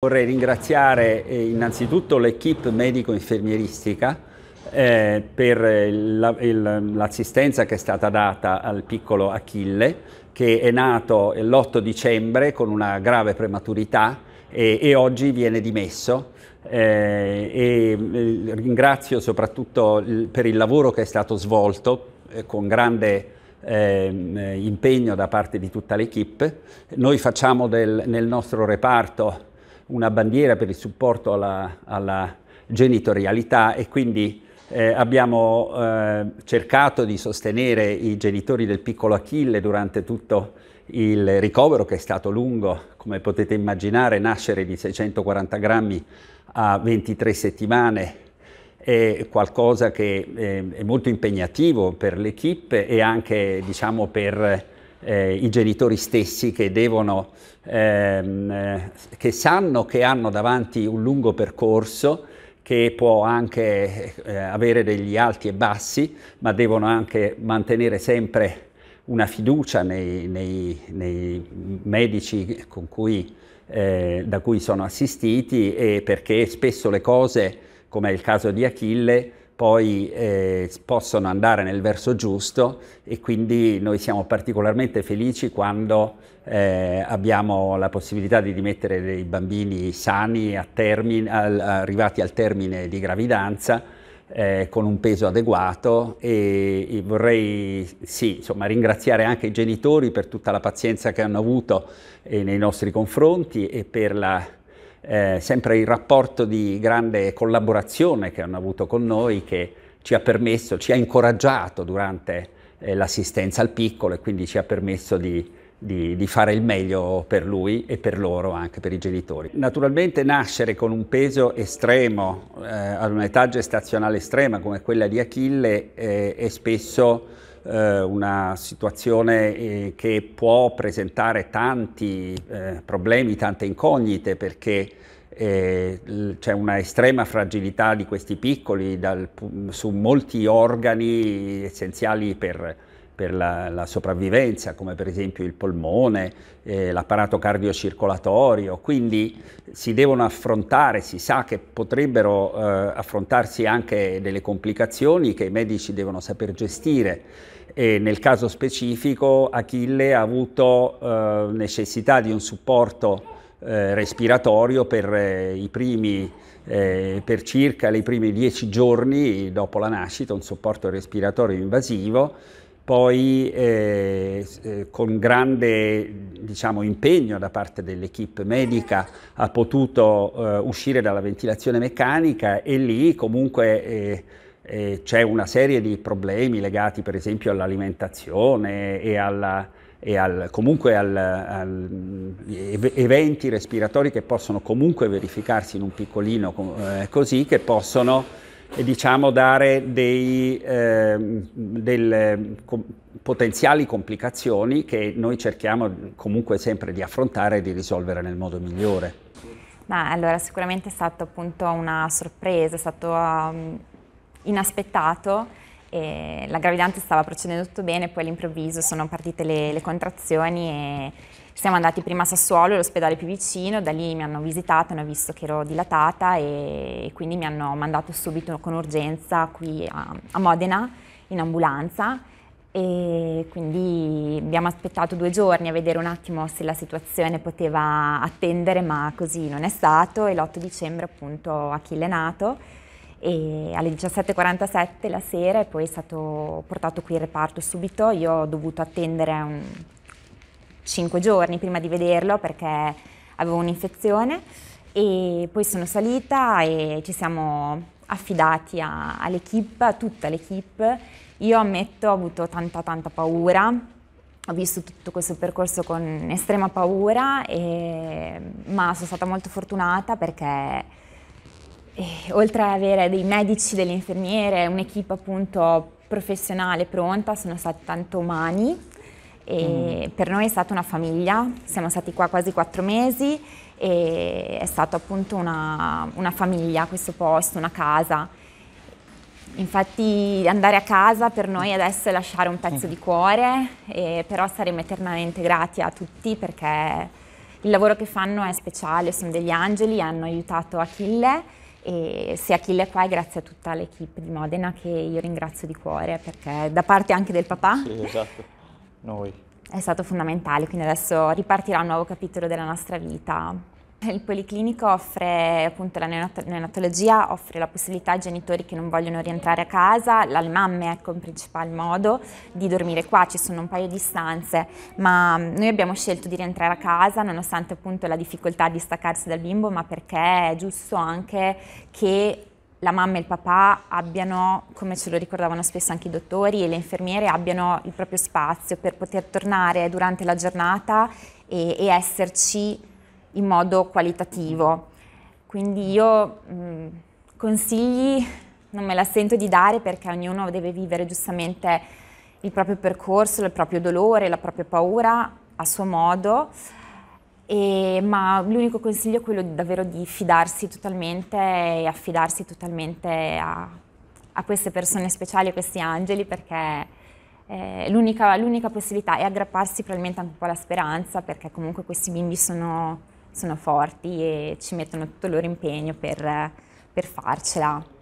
Vorrei ringraziare eh, innanzitutto l'equipe medico-infermieristica eh, per l'assistenza che è stata data al piccolo Achille che è nato l'8 dicembre con una grave prematurità e, e oggi viene dimesso. Eh, e eh, ringrazio soprattutto per il lavoro che è stato svolto eh, con grande eh, impegno da parte di tutta l'equipe. Noi facciamo del, nel nostro reparto una bandiera per il supporto alla, alla genitorialità e quindi eh, abbiamo eh, cercato di sostenere i genitori del piccolo Achille durante tutto il il ricovero che è stato lungo, come potete immaginare, nascere di 640 grammi a 23 settimane è qualcosa che eh, è molto impegnativo per l'equipe e anche diciamo, per eh, i genitori stessi che devono, ehm, eh, che sanno che hanno davanti un lungo percorso che può anche eh, avere degli alti e bassi, ma devono anche mantenere sempre una fiducia nei, nei, nei medici cui, eh, da cui sono assistiti e perché spesso le cose, come è il caso di Achille, poi eh, possono andare nel verso giusto e quindi noi siamo particolarmente felici quando eh, abbiamo la possibilità di dimettere dei bambini sani a termine, al, arrivati al termine di gravidanza eh, con un peso adeguato e, e vorrei sì, insomma, ringraziare anche i genitori per tutta la pazienza che hanno avuto eh, nei nostri confronti e per la, eh, sempre il rapporto di grande collaborazione che hanno avuto con noi che ci ha permesso, ci ha incoraggiato durante eh, l'assistenza al piccolo e quindi ci ha permesso di di, di, fare il meglio per lui e per loro, anche per i genitori. Naturalmente nascere con un peso estremo, eh, ad un'età gestazionale estrema come quella di Achille, eh, è spesso eh, una situazione eh, che può presentare tanti eh, problemi, tante incognite, perché eh, c'è una estrema fragilità di questi piccoli dal, su molti organi essenziali per, per la, la, sopravvivenza, come per esempio il polmone, eh, l'apparato cardiocircolatorio, quindi si devono affrontare, si sa che potrebbero eh, affrontarsi anche delle complicazioni che i medici devono saper gestire. E nel caso specifico Achille ha avuto eh, necessità di un supporto eh, respiratorio per eh, i primi eh, per circa i primi dieci giorni dopo la nascita, un supporto respiratorio invasivo poi eh, eh, con grande diciamo, impegno da parte dell'equipe medica ha potuto eh, uscire dalla ventilazione meccanica e lì comunque eh, eh, c'è una serie di problemi legati per esempio all'alimentazione e alla, e al, comunque al, eventi respiratori che possono comunque verificarsi in un piccolino così, che possono diciamo dare dei, eh, delle com- potenziali complicazioni che noi cerchiamo comunque sempre di affrontare e di risolvere nel modo migliore. Ma allora sicuramente è stata appunto una sorpresa, è stato um, inaspettato e la gravidanza stava procedendo tutto bene, poi all'improvviso sono partite le, le contrazioni e siamo andati prima a Sassuolo, l'ospedale più vicino, da lì mi hanno visitato, hanno visto che ero dilatata e quindi mi hanno mandato subito con urgenza qui a, a Modena in ambulanza e quindi abbiamo aspettato due giorni a vedere un attimo se la situazione poteva attendere, ma così non è stato e l'8 dicembre appunto Achille è nato e alle 17.47 la sera e poi è stato portato qui in reparto subito. Io ho dovuto attendere un, 5 giorni prima di vederlo perché avevo un'infezione e poi sono salita e ci siamo affidati all'equipe, a tutta l'equipe. Io ammetto ho avuto tanta tanta paura, ho visto tutto questo percorso con estrema paura, e, ma sono stata molto fortunata perché e, oltre ad avere dei medici, delle infermiere, un'equipe appunto professionale pronta, sono state tanto umani e mm. per noi è stata una famiglia, siamo stati qua quasi quattro mesi e è stato appunto una, una famiglia questo posto, una casa. Infatti andare a casa per noi adesso è lasciare un pezzo di cuore, eh, però saremo eternamente grati a tutti perché il lavoro che fanno è speciale, sono degli angeli, hanno aiutato Achille e se Achille è qua è grazie a tutta l'equipe di Modena che io ringrazio di cuore perché da parte anche del papà sì, esatto. Noi. è stato fondamentale, quindi adesso ripartirà un nuovo capitolo della nostra vita. Il Policlinico offre, appunto la neonatologia offre la possibilità ai genitori che non vogliono rientrare a casa, alle mamme ecco in principal modo, di dormire qua, ci sono un paio di stanze, ma mm, noi abbiamo scelto di rientrare a casa nonostante appunto la difficoltà di staccarsi dal bimbo, ma perché è giusto anche che la mamma e il papà abbiano, come ce lo ricordavano spesso anche i dottori e le infermiere, abbiano il proprio spazio per poter tornare durante la giornata e, e esserci in modo qualitativo. Quindi io mh, mm, consigli non me la sento di dare perché ognuno deve vivere giustamente il proprio percorso, il proprio dolore, la propria paura a suo modo, e, ma l'unico consiglio è quello davvero di fidarsi totalmente e affidarsi totalmente a, a queste persone speciali, a questi angeli, perché eh, l'unica, l'unica possibilità è aggrapparsi probabilmente anche un po' alla speranza, perché comunque questi bimbi sono sono forti e ci mettono tutto il loro impegno per, per farcela.